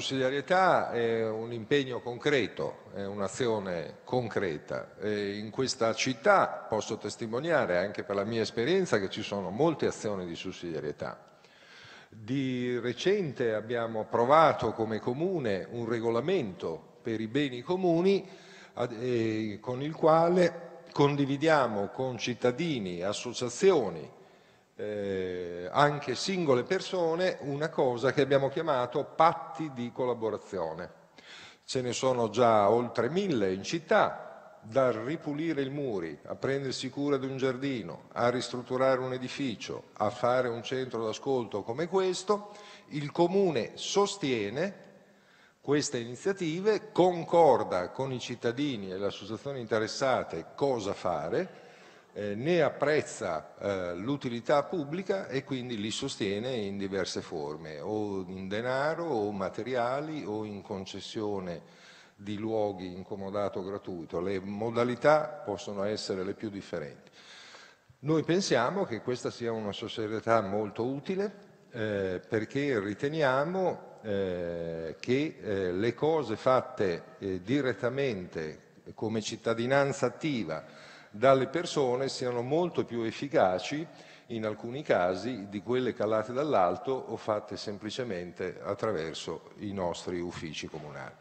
sussidiarietà è un impegno concreto, è un'azione concreta. E in questa città posso testimoniare, anche per la mia esperienza, che ci sono molte azioni di sussidiarietà. Di recente abbiamo approvato come comune un regolamento per i beni comuni con il quale condividiamo con cittadini, associazioni, eh, anche singole persone una cosa che abbiamo chiamato patti di collaborazione. Ce ne sono già oltre mille in città, dal ripulire i muri, a prendersi cura di un giardino, a ristrutturare un edificio, a fare un centro d'ascolto come questo, il comune sostiene queste iniziative, concorda con i cittadini e le associazioni interessate cosa fare eh, ne apprezza eh, l'utilità pubblica e quindi li sostiene in diverse forme, o in denaro o materiali o in concessione di luoghi incomodato gratuito. Le modalità possono essere le più differenti. Noi pensiamo che questa sia una società molto utile eh, perché riteniamo eh, che eh, le cose fatte eh, direttamente come cittadinanza attiva dalle persone siano molto più efficaci in alcuni casi di quelle calate dall'alto o fatte semplicemente attraverso i nostri uffici comunali.